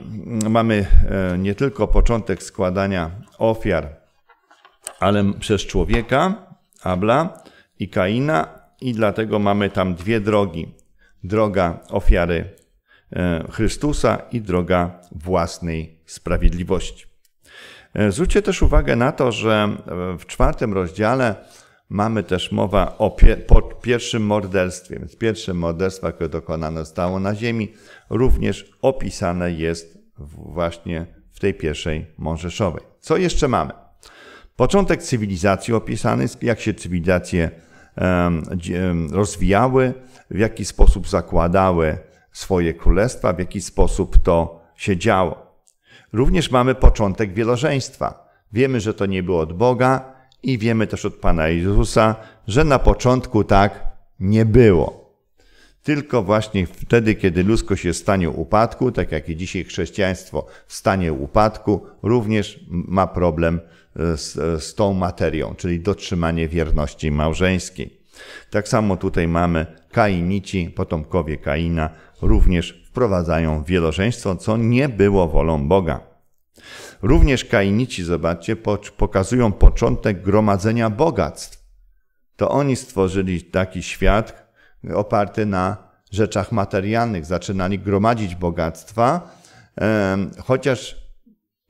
mamy e, nie tylko początek składania ofiar, ale przez człowieka, Abla i Kaina, i dlatego mamy tam dwie drogi. Droga ofiary E, Chrystusa i droga własnej sprawiedliwości. E, zwróćcie też uwagę na to, że e, w czwartym rozdziale mamy też mowa o pierwszym morderstwie, więc pierwsze morderstwo, które dokonane zostało na ziemi, również opisane jest właśnie w tej pierwszej Mążeszowej. Co jeszcze mamy? Początek cywilizacji opisany, jak się cywilizacje rozwijały, w jaki sposób zakładały swoje królestwa, w jaki sposób to się działo. Również mamy początek wielożeństwa. Wiemy, że to nie było od Boga i wiemy też od Pana Jezusa, że na początku tak nie było. Tylko właśnie wtedy, kiedy ludzkość jest w stanie upadku, tak jak i dzisiaj chrześcijaństwo w stanie upadku, również ma problem e, z, e, z tą materią, czyli dotrzymanie wierności małżeńskiej. Tak samo tutaj mamy Kainici, potomkowie Kaina, również wprowadzają wielożeństwo, co nie było wolą Boga. Również Kainici, zobaczcie, pokazują początek gromadzenia bogactw. To oni stworzyli taki świat oparty na rzeczach materialnych, zaczynali gromadzić bogactwa, chociaż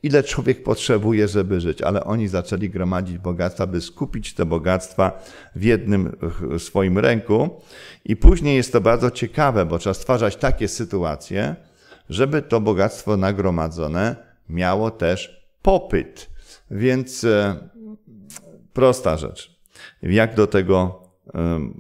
ile człowiek potrzebuje, żeby żyć, ale oni zaczęli gromadzić bogactwa, by skupić te bogactwa w jednym swoim ręku. I później jest to bardzo ciekawe, bo trzeba stwarzać takie sytuacje, żeby to bogactwo nagromadzone miało też popyt. Więc e, prosta rzecz. Jak do tego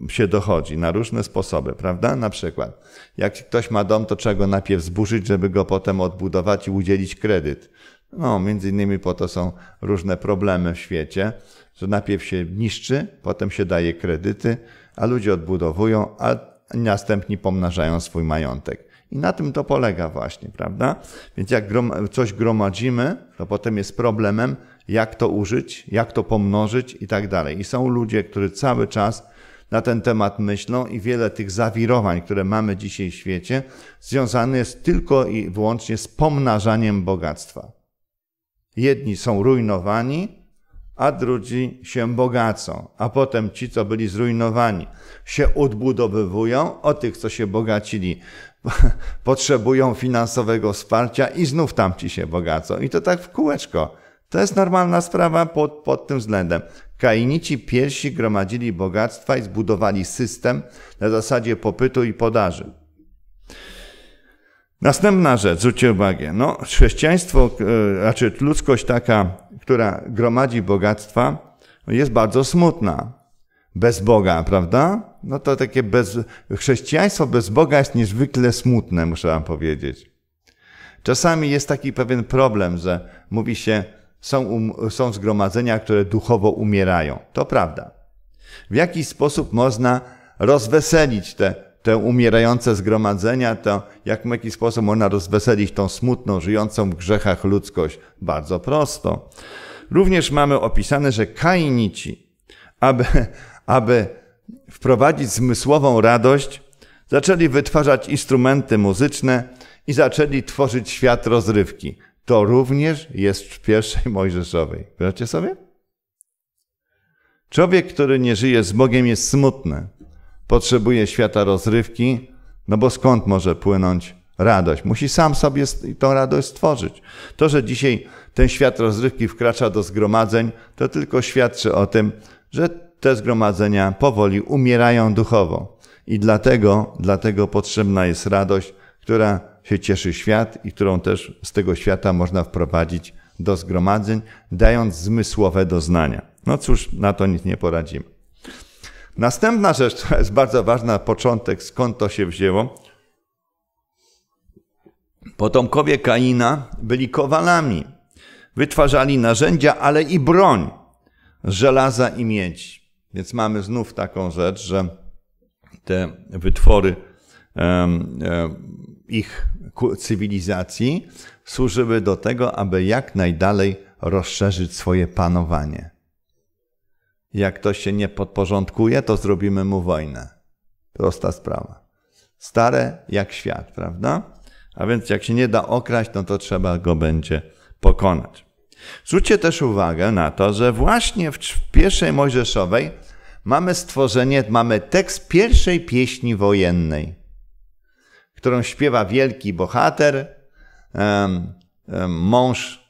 się dochodzi na różne sposoby, prawda? Na przykład, jak ktoś ma dom, to trzeba go najpierw zburzyć, żeby go potem odbudować i udzielić kredyt. No, między innymi po to są różne problemy w świecie, że najpierw się niszczy, potem się daje kredyty, a ludzie odbudowują, a następni pomnażają swój majątek. I na tym to polega właśnie, prawda? Więc jak coś gromadzimy, to potem jest problemem, jak to użyć, jak to pomnożyć i tak dalej. I są ludzie, którzy cały czas na ten temat myślą i wiele tych zawirowań, które mamy dzisiaj w świecie, związane jest tylko i wyłącznie z pomnażaniem bogactwa. Jedni są rujnowani, a drudzi się bogacą, a potem ci, co byli zrujnowani, się odbudowywują, o tych, co się bogacili, *laughs* potrzebują finansowego wsparcia i znów tamci się bogacą. I to tak w kółeczko. To jest normalna sprawa pod, pod tym względem. Kainici pierwsi gromadzili bogactwa i zbudowali system na zasadzie popytu i podaży. Następna rzecz, zwróćcie uwagę, no, chrześcijaństwo, znaczy ludzkość taka, która gromadzi bogactwa, jest bardzo smutna. Bez Boga, prawda? No to takie bez... chrześcijaństwo bez Boga jest niezwykle smutne, muszę wam powiedzieć. Czasami jest taki pewien problem, że mówi się, są, um, są zgromadzenia, które duchowo umierają. To prawda. W jaki sposób można rozweselić te te umierające zgromadzenia, to jak w jaki sposób można rozweselić tą smutną, żyjącą w grzechach ludzkość? Bardzo prosto. Również mamy opisane, że kainici, aby, aby wprowadzić zmysłową radość, zaczęli wytwarzać instrumenty muzyczne i zaczęli tworzyć świat rozrywki. To również jest w pierwszej Mojżeszowej. Wyobraźcie sobie? Człowiek, który nie żyje z Bogiem, jest smutny potrzebuje świata rozrywki, no bo skąd może płynąć radość? Musi sam sobie tą radość stworzyć. To, że dzisiaj ten świat rozrywki wkracza do zgromadzeń, to tylko świadczy o tym, że te zgromadzenia powoli umierają duchowo. I dlatego, dlatego potrzebna jest radość, która się cieszy świat i którą też z tego świata można wprowadzić do zgromadzeń, dając zmysłowe doznania. No cóż, na to nic nie poradzimy. Następna rzecz, która jest bardzo ważna początek, skąd to się wzięło. Potomkowie Kaina byli kowalami. Wytwarzali narzędzia, ale i broń żelaza i miedzi. Więc mamy znów taką rzecz, że te wytwory ich cywilizacji służyły do tego, aby jak najdalej rozszerzyć swoje panowanie. Jak ktoś się nie podporządkuje, to zrobimy mu wojnę. Prosta sprawa. Stare jak świat, prawda? A więc jak się nie da okraść, no to trzeba go będzie pokonać. Zwróćcie też uwagę na to, że właśnie w pierwszej Mojżeszowej mamy stworzenie, mamy tekst pierwszej pieśni wojennej, którą śpiewa wielki bohater, mąż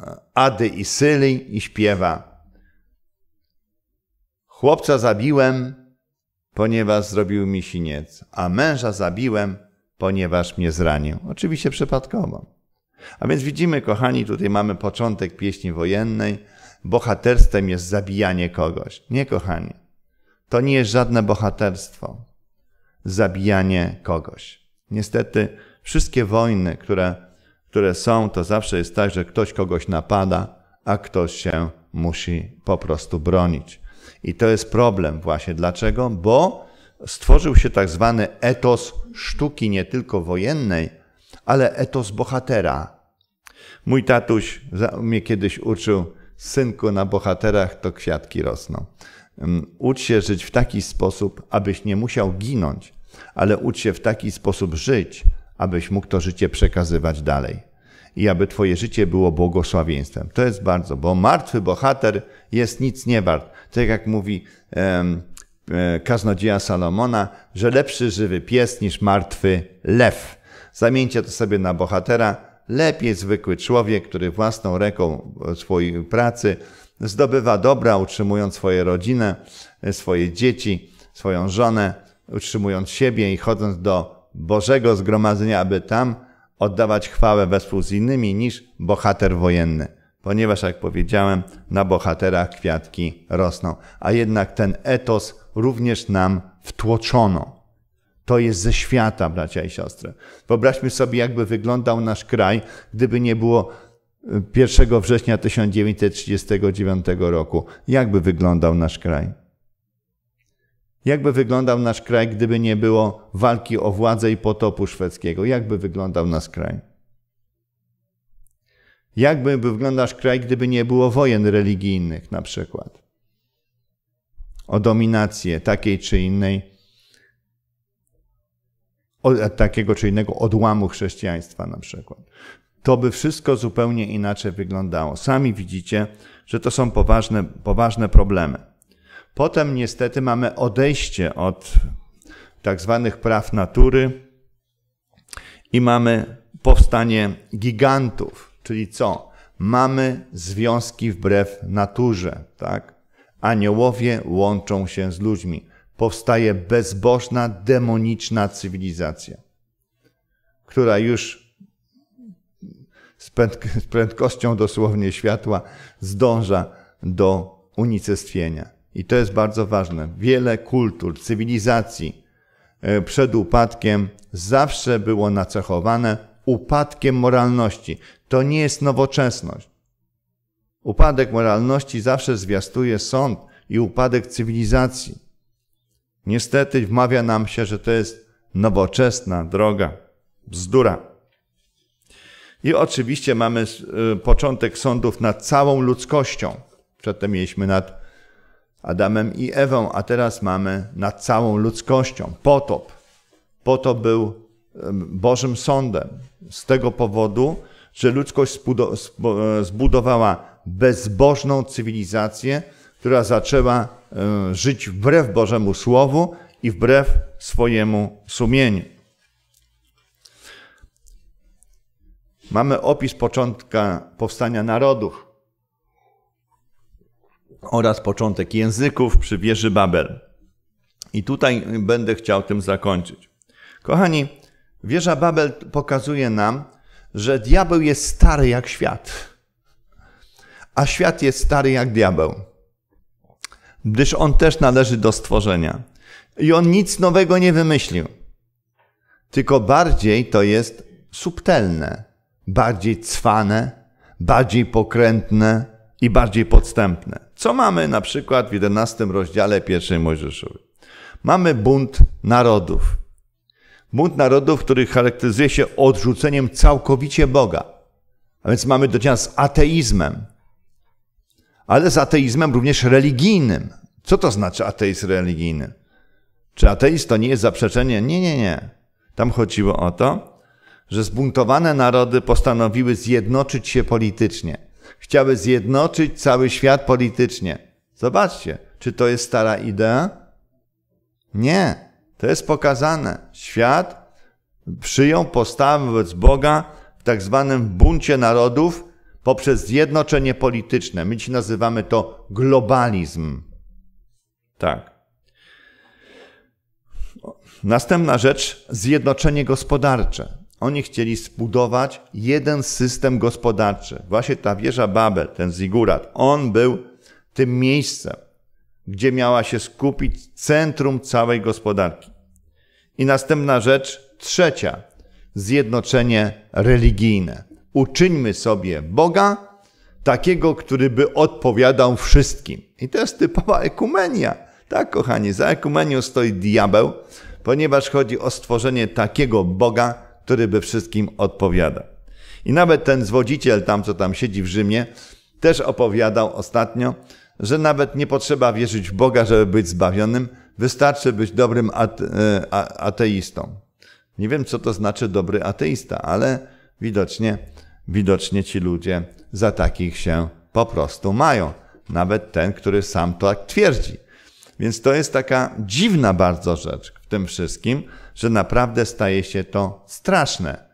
e, Ady i Syli i śpiewa Chłopca zabiłem, ponieważ zrobił mi siniec, a męża zabiłem, ponieważ mnie zranił. Oczywiście przypadkowo. A więc widzimy, kochani, tutaj mamy początek pieśni wojennej. Bohaterstwem jest zabijanie kogoś. Nie, kochani. To nie jest żadne bohaterstwo. Zabijanie kogoś. Niestety, wszystkie wojny, które, które są, to zawsze jest tak, że ktoś kogoś napada, a ktoś się musi po prostu bronić. I to jest problem właśnie. Dlaczego? Bo stworzył się tak zwany etos sztuki nie tylko wojennej, ale etos bohatera. Mój tatuś mnie kiedyś uczył, synku, na bohaterach to kwiatki rosną. Mm, ucz się żyć w taki sposób, abyś nie musiał ginąć, ale ucz się w taki sposób żyć, abyś mógł to życie przekazywać dalej i aby Twoje życie było błogosławieństwem. To jest bardzo, bo martwy bohater jest nic nie wart tak jak mówi um, kaznodzieja Salomona, że lepszy żywy pies niż martwy lew. Zamieńcie to sobie na bohatera. Lepiej zwykły człowiek, który własną ręką swojej pracy zdobywa dobra, utrzymując swoje rodzinę, e, swoje dzieci, swoją żonę, utrzymując siebie i chodząc do Bożego zgromadzenia, aby tam oddawać chwałę wespół z innymi niż bohater wojenny ponieważ, jak powiedziałem, na bohaterach kwiatki rosną. A jednak ten etos również nam wtłoczono. To jest ze świata, bracia i siostry. Wyobraźmy sobie, jakby wyglądał nasz kraj, gdyby nie było 1 y, września 1939 roku. Jakby wyglądał nasz kraj? Jakby wyglądał nasz kraj, gdyby nie było walki o władzę i potopu szwedzkiego? Jakby wyglądał nasz kraj? Jakby wyglądał nasz kraj, gdyby nie było wojen religijnych na przykład? O dominację takiej czy innej, od takiego czy innego odłamu chrześcijaństwa na przykład. To by wszystko zupełnie inaczej wyglądało. Sami widzicie, że to są poważne, poważne problemy. Potem niestety mamy odejście od tak zwanych praw natury i mamy powstanie gigantów, Czyli co? Mamy związki wbrew naturze, tak? Aniołowie łączą się z ludźmi. Powstaje bezbożna, demoniczna cywilizacja, która już z prędkością dosłownie światła zdąża do unicestwienia. I to jest bardzo ważne. Wiele kultur, cywilizacji e, przed upadkiem zawsze było nacechowane upadkiem moralności. To nie jest nowoczesność. Upadek moralności zawsze zwiastuje sąd i upadek cywilizacji. Niestety wmawia nam się, że to jest nowoczesna droga. Bzdura. I oczywiście mamy y, początek sądów nad całą ludzkością. Przedtem mieliśmy nad Adamem i Ewą, a teraz mamy nad całą ludzkością. Potop. Potop był Bożym sądem. Z tego powodu, że ludzkość e, zbudowała bezbożną cywilizację, która zaczęła żyć wbrew Bożemu Słowu i wbrew swojemu sumieniu. Mamy opis początka powstania narodów oraz początek języków przy wieży Babel. I tutaj będę chciał tym zakończyć. Kochani, Wieża Babel pokazuje nam, że diabeł jest stary jak świat, a świat jest stary jak diabeł, gdyż on też należy do stworzenia. I on nic nowego nie wymyślił, tylko bardziej to jest subtelne, bardziej cwane, bardziej pokrętne i bardziej podstępne. Co mamy na przykład w 11 rozdziale pierwszej Mojżeszowej? Mamy bunt narodów bunt narodów, który charakteryzuje się odrzuceniem całkowicie Boga. A więc mamy do czynienia z ateizmem, ale z ateizmem również religijnym. Co to znaczy ateizm religijny? Czy ateizm to nie jest zaprzeczenie? Nie, nie, nie. Tam chodziło o to, że zbuntowane narody postanowiły zjednoczyć się politycznie. Chciały zjednoczyć cały świat politycznie. Zobaczcie, czy to jest stara idea? Nie. To jest pokazane. Świat przyjął postawę wobec Boga w tak zwanym buncie narodów poprzez zjednoczenie polityczne. My ci nazywamy to globalizm. Tak. Następna rzecz, zjednoczenie gospodarcze. Oni chcieli zbudować jeden system gospodarczy. Właśnie ta wieża Babel, ten zigurat, on był tym miejscem gdzie miała się skupić centrum całej gospodarki. I następna rzecz, trzecia, zjednoczenie religijne. Uczyńmy sobie Boga, takiego, który by odpowiadał wszystkim. I to jest typowa ekumenia. Tak, kochani, za ekumenią stoi diabeł, ponieważ chodzi o stworzenie takiego Boga, który by wszystkim odpowiadał. I nawet ten zwodziciel tam, co tam siedzi w Rzymie, też opowiadał ostatnio, że nawet nie potrzeba wierzyć w Boga, żeby być zbawionym, wystarczy być dobrym e, ateistą. Nie wiem, co to znaczy dobry ateista, ale widocznie, widocznie ci ludzie za takich się po prostu mają. Nawet ten, który sam to tak twierdzi. Więc to jest taka dziwna bardzo rzecz w tym wszystkim, że naprawdę staje się to straszne.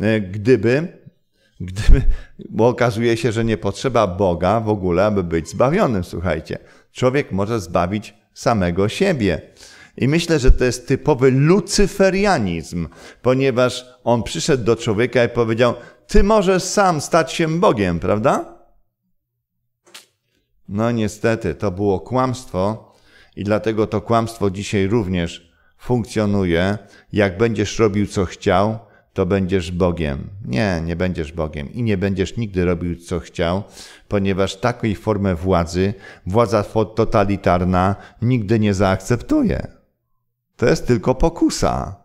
E, gdyby Gdyby, bo okazuje się, że nie potrzeba Boga w ogóle, aby być zbawionym, słuchajcie. Człowiek może zbawić samego siebie. I myślę, że to jest typowy lucyferianizm, ponieważ on przyszedł do człowieka i powiedział: Ty możesz sam stać się Bogiem, prawda? No niestety, to było kłamstwo, i dlatego to kłamstwo dzisiaj również funkcjonuje. Jak będziesz robił co chciał, to będziesz Bogiem. Nie, nie będziesz Bogiem i nie będziesz nigdy robił, co chciał, ponieważ takiej formy władzy władza totalitarna nigdy nie zaakceptuje. To jest tylko pokusa,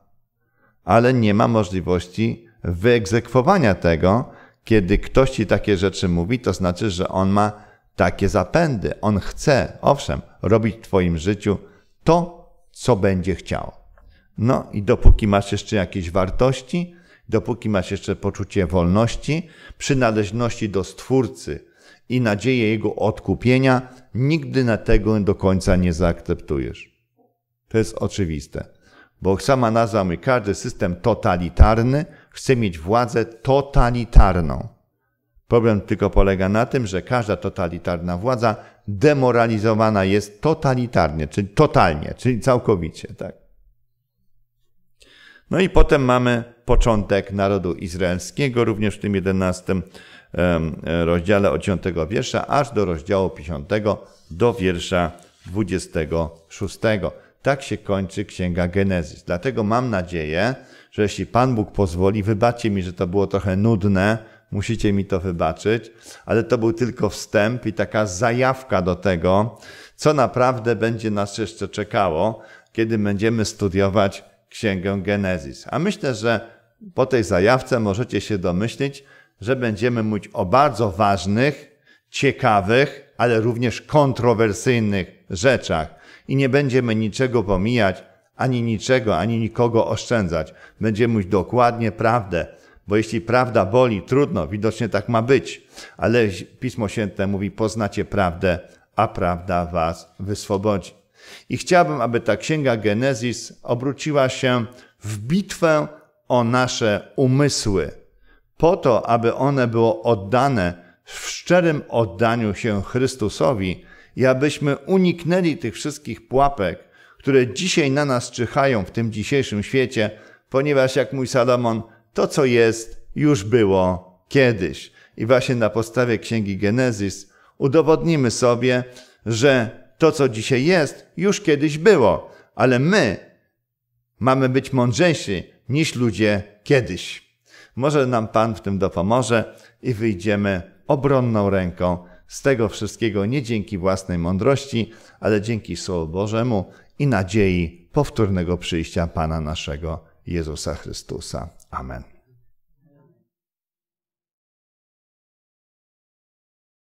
ale nie ma możliwości wyegzekwowania tego. Kiedy ktoś ci takie rzeczy mówi, to znaczy, że on ma takie zapędy. On chce, owszem, robić w Twoim życiu to, co będzie chciał. No i dopóki masz jeszcze jakieś wartości, dopóki masz jeszcze poczucie wolności, przynależności do Stwórcy i nadzieję Jego odkupienia, nigdy na tego do końca nie zaakceptujesz. To jest oczywiste, bo sama nazwa mówi, każdy system totalitarny chce mieć władzę totalitarną. Problem tylko polega na tym, że każda totalitarna władza demoralizowana jest totalitarnie, czyli totalnie, czyli całkowicie, tak. No i potem mamy początek narodu izraelskiego, również w tym 11 rozdziale od 10 wiersza aż do rozdziału 50 do wiersza 26. Tak się kończy Księga Genezis. Dlatego mam nadzieję, że jeśli Pan Bóg pozwoli, wybaczcie mi, że to było trochę nudne, musicie mi to wybaczyć, ale to był tylko wstęp i taka zajawka do tego, co naprawdę będzie nas jeszcze czekało, kiedy będziemy studiować Księgę Genezis. A myślę, że po tej zajawce możecie się domyślić, że będziemy mówić o bardzo ważnych, ciekawych, ale również kontrowersyjnych rzeczach i nie będziemy niczego pomijać, ani niczego, ani nikogo oszczędzać. Będziemy mówić dokładnie prawdę, bo jeśli prawda boli, trudno, widocznie tak ma być, ale Pismo Święte mówi: poznacie prawdę, a prawda was wyswobodzi. I chciałbym, aby ta księga Genezis obróciła się w bitwę o nasze umysły, po to, aby one było oddane w szczerym oddaniu się Chrystusowi i abyśmy uniknęli tych wszystkich pułapek, które dzisiaj na nas czyhają w tym dzisiejszym świecie, ponieważ jak mój Salomon, to co jest, już było kiedyś. I właśnie na podstawie Księgi Genezis udowodnimy sobie, że to, co dzisiaj jest, już kiedyś było, ale my mamy być mądrzejsi niż ludzie kiedyś. Może nam Pan w tym dopomoże i wyjdziemy obronną ręką z tego wszystkiego nie dzięki własnej mądrości, ale dzięki Słowu Bożemu i nadziei powtórnego przyjścia Pana naszego Jezusa Chrystusa. Amen.